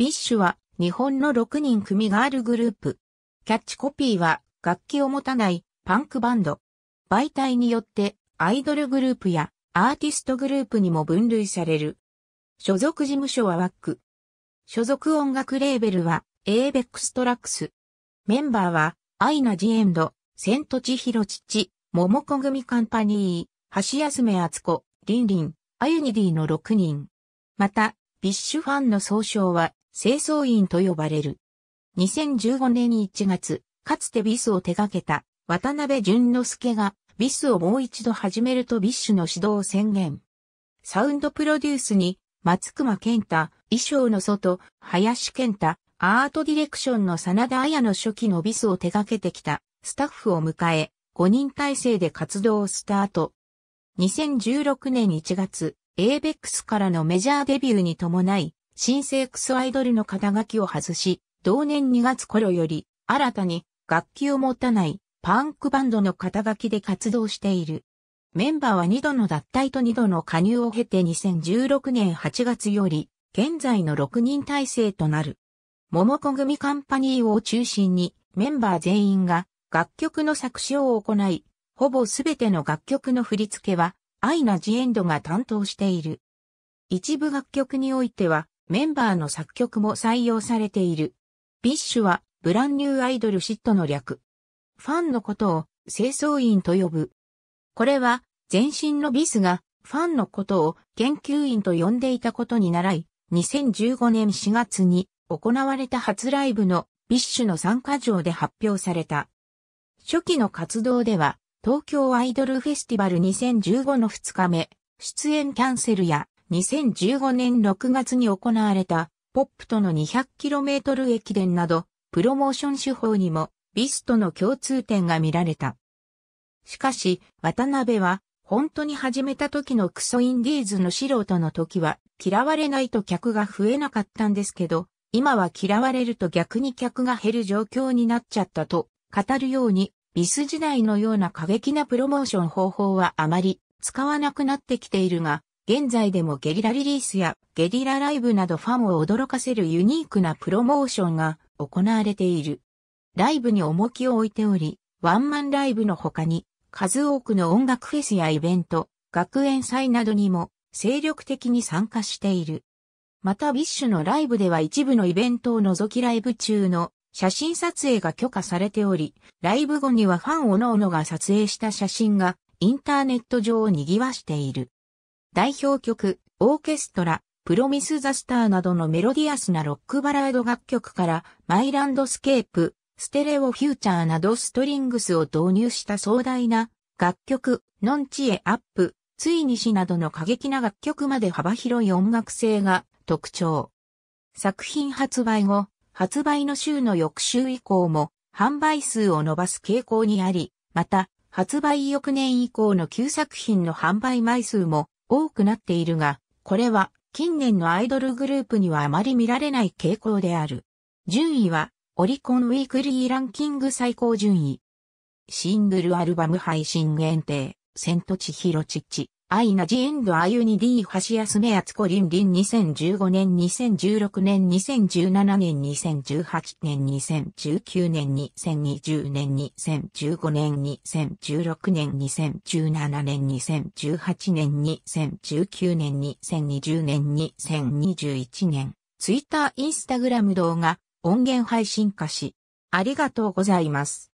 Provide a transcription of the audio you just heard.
ビッシュは日本の6人組ガールグループ。キャッチコピーは楽器を持たないパンクバンド。媒体によってアイドルグループやアーティストグループにも分類される。所属事務所はワック。所属音楽レーベルはエーベックストラックス。メンバーはアイナ・ジ・エンド、セント・チヒロ・チチ、モモコ組カンパニー、橋休め厚子、リンリン、アユニディの6人。また、ビッシュファンの総称は清掃員と呼ばれる。2015年1月、かつてビスを手掛けた渡辺淳之介がビスをもう一度始めるとビッシュの指導を宣言。サウンドプロデュースに松隈健太、衣装の外、林健太、アートディレクションの真田彩の初期のビスを手掛けてきたスタッフを迎え、5人体制で活動をスタート。2016年1月、エーベックスからのメジャーデビューに伴い、新生クスアイドルの肩書きを外し、同年2月頃より、新たに楽器を持たないパンクバンドの肩書きで活動している。メンバーは2度の脱退と2度の加入を経て2016年8月より、現在の6人体制となる。桃子組カンパニーを中心に、メンバー全員が楽曲の作詞を行い、ほぼすべての楽曲の振り付けは、アイナ・ジ・エンドが担当している。一部楽曲においては、メンバーの作曲も採用されている。ビッシュはブランニューアイドルシットの略。ファンのことを清掃員と呼ぶ。これは前身のビスがファンのことを研究員と呼んでいたことに習い、2015年4月に行われた初ライブのビッシュの参加上で発表された。初期の活動では東京アイドルフェスティバル2015の2日目、出演キャンセルや2015年6月に行われた、ポップとの 200km 駅伝など、プロモーション手法にも、ビスとの共通点が見られた。しかし、渡辺は、本当に始めた時のクソインディーズの素人の時は、嫌われないと客が増えなかったんですけど、今は嫌われると逆に客が減る状況になっちゃったと語るように、ビス時代のような過激なプロモーション方法はあまり使わなくなってきているが、現在でもゲリラリリースやゲリラライブなどファンを驚かせるユニークなプロモーションが行われている。ライブに重きを置いており、ワンマンライブの他に数多くの音楽フェスやイベント、学園祭などにも精力的に参加している。またビッシュのライブでは一部のイベントを除きライブ中の写真撮影が許可されており、ライブ後にはファン各々が撮影した写真がインターネット上を賑わしている。代表曲、オーケストラ、プロミス・ザ・スターなどのメロディアスなロックバラード楽曲から、マイランドスケープ、ステレオフューチャーなどストリングスを導入した壮大な楽曲、ノンチエアップ、ついにしなどの過激な楽曲まで幅広い音楽性が特徴。作品発売後、発売の週の翌週以降も販売数を伸ばす傾向にあり、また、発売翌年以降の9作品の販売枚数も多くなっているが、これは近年のアイドルグループにはあまり見られない傾向である。順位はオリコンウィークリーランキング最高順位。シングルアルバム配信限定、千と千尋チッチ。アイナジエンドアユニディシスメアツコリンリン2015年2016年2017年2018年2019年2020年2015年2016年2017年2018年2019年2020年2021年ツイッターインスタグラム動画音源配信化しありがとうございます。